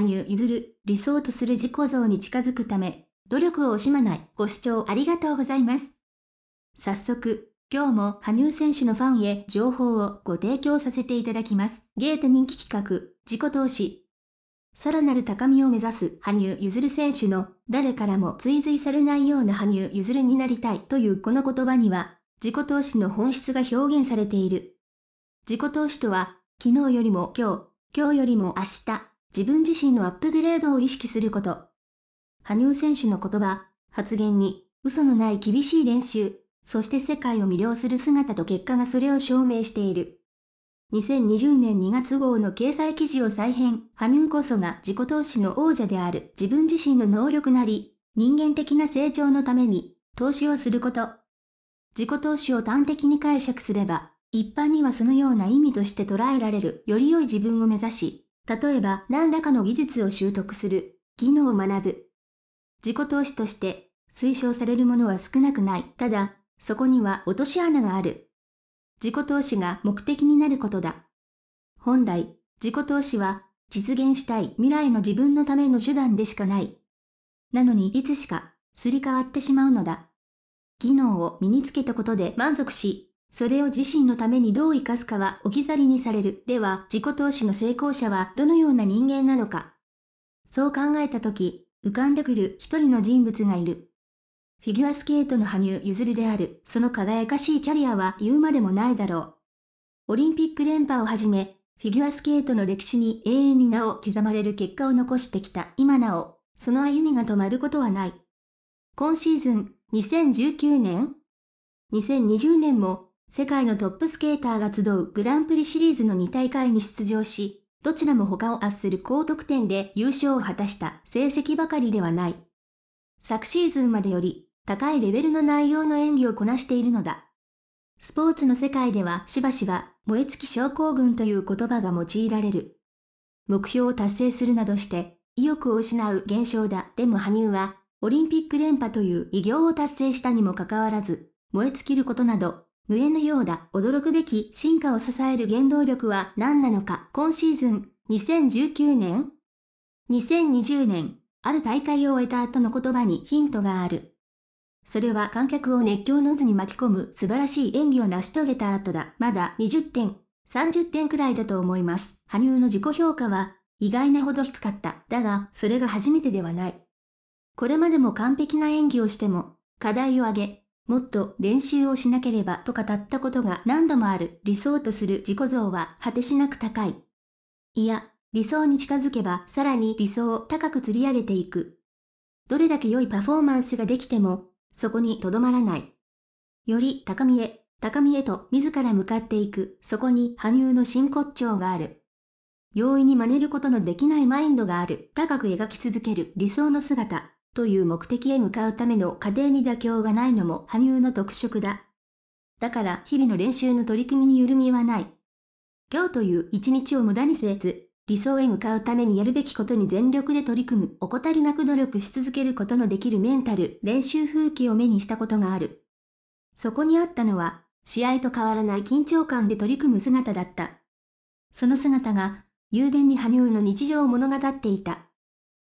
羽生結弦、理想とする自己像に近づくため、努力を惜しまない。ご視聴ありがとうございます。早速、今日も羽生選手のファンへ情報をご提供させていただきます。ゲート人気企画、自己投資。さらなる高みを目指す羽生結弦選手の誰からも追随されないような羽生結弦になりたいというこの言葉には自己投資の本質が表現されている。自己投資とは昨日よりも今日、今日よりも明日、自分自身のアップグレードを意識すること。羽生選手の言葉、発言に嘘のない厳しい練習、そして世界を魅了する姿と結果がそれを証明している。2020年2月号の掲載記事を再編、羽生こそが自己投資の王者である自分自身の能力なり、人間的な成長のために投資をすること。自己投資を端的に解釈すれば、一般にはそのような意味として捉えられるより良い自分を目指し、例えば何らかの技術を習得する、技能を学ぶ。自己投資として推奨されるものは少なくない。ただ、そこには落とし穴がある。自己投資が目的になることだ。本来、自己投資は実現したい未来の自分のための手段でしかない。なのにいつしかすり替わってしまうのだ。技能を身につけたことで満足し、それを自身のためにどう生かすかは置き去りにされる。では、自己投資の成功者はどのような人間なのか。そう考えたとき、浮かんでくる一人の人物がいる。フィギュアスケートの羽生結弦である。その輝かしいキャリアは言うまでもないだろう。オリンピック連覇をはじめ、フィギュアスケートの歴史に永遠に名を刻まれる結果を残してきた今なお、その歩みが止まることはない。今シーズン、2019年 ?2020 年も世界のトップスケーターが集うグランプリシリーズの2大会に出場し、どちらも他を圧する高得点で優勝を果たした成績ばかりではない。昨シーズンまでより高いレベルの内容の演技をこなしているのだ。スポーツの世界ではしばしば燃え尽き症候群という言葉が用いられる。目標を達成するなどして意欲を失う現象だ。でも羽生はオリンピック連覇という偉業を達成したにもかかわらず、燃え尽きることなど無縁のようだ驚くべき進化を支える原動力は何なのか今シーズン2019年2020年ある大会を終えた後の言葉にヒントがあるそれは観客を熱狂の渦に巻き込む素晴らしい演技を成し遂げた後だまだ20点30点くらいだと思います羽生の自己評価は意外なほど低かっただがそれが初めてではないこれまでも完璧な演技をしても課題を挙げもっと練習をしなければと語ったことが何度もある理想とする自己像は果てしなく高い。いや、理想に近づけばさらに理想を高く釣り上げていく。どれだけ良いパフォーマンスができても、そこにとどまらない。より高みへ、高みへと自ら向かっていく、そこに羽生の真骨頂がある。容易に真似ることのできないマインドがある、高く描き続ける理想の姿。という目的へ向かうための過程に妥協がないのも羽生の特色だ。だから日々の練習の取り組みに緩みはない。今日という一日を無駄にせず、理想へ向かうためにやるべきことに全力で取り組む、怠りなく努力し続けることのできるメンタル、練習風景を目にしたことがある。そこにあったのは、試合と変わらない緊張感で取り組む姿だった。その姿が、雄弁に羽生の日常を物語っていた。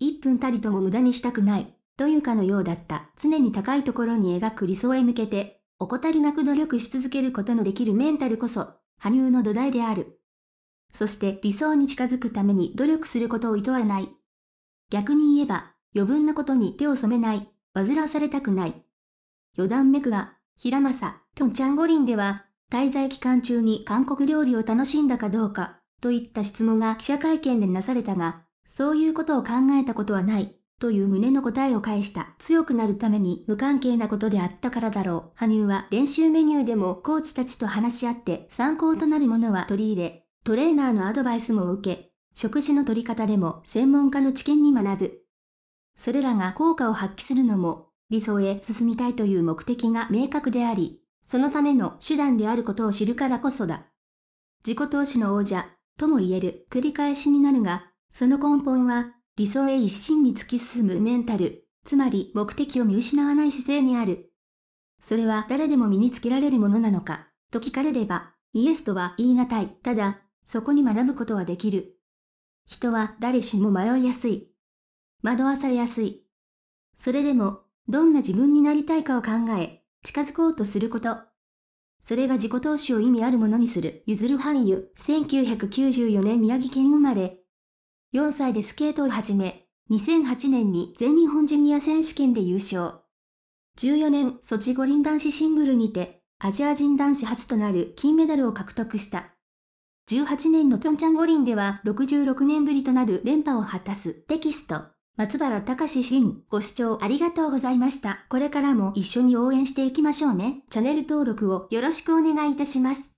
一分たりとも無駄にしたくない、というかのようだった常に高いところに描く理想へ向けて、怠りなく努力し続けることのできるメンタルこそ、羽生の土台である。そして理想に近づくために努力することを厭わない。逆に言えば、余分なことに手を染めない、煩わされたくない。余談めくが、平正、ピョンチャン五輪では、滞在期間中に韓国料理を楽しんだかどうか、といった質問が記者会見でなされたが、そういうことを考えたことはない、という胸の答えを返した。強くなるために無関係なことであったからだろう。羽生は練習メニューでもコーチたちと話し合って参考となるものは取り入れ、トレーナーのアドバイスも受け、食事の取り方でも専門家の知見に学ぶ。それらが効果を発揮するのも、理想へ進みたいという目的が明確であり、そのための手段であることを知るからこそだ。自己投資の王者とも言える繰り返しになるが、その根本は、理想へ一心に突き進むメンタル、つまり目的を見失わない姿勢にある。それは誰でも身につけられるものなのか、と聞かれれば、イエスとは言い難い。ただ、そこに学ぶことはできる。人は誰しも迷いやすい。惑わされやすい。それでも、どんな自分になりたいかを考え、近づこうとすること。それが自己投資を意味あるものにする、譲る範囲1994年宮城県生まれ、4歳でスケートを始め、2008年に全日本ジュニア選手権で優勝。14年、ソチ五輪男子シングルにて、アジア人男子初となる金メダルを獲得した。18年のピョンチャン五輪では66年ぶりとなる連覇を果たすテキスト。松原隆新、ご視聴ありがとうございました。これからも一緒に応援していきましょうね。チャンネル登録をよろしくお願いいたします。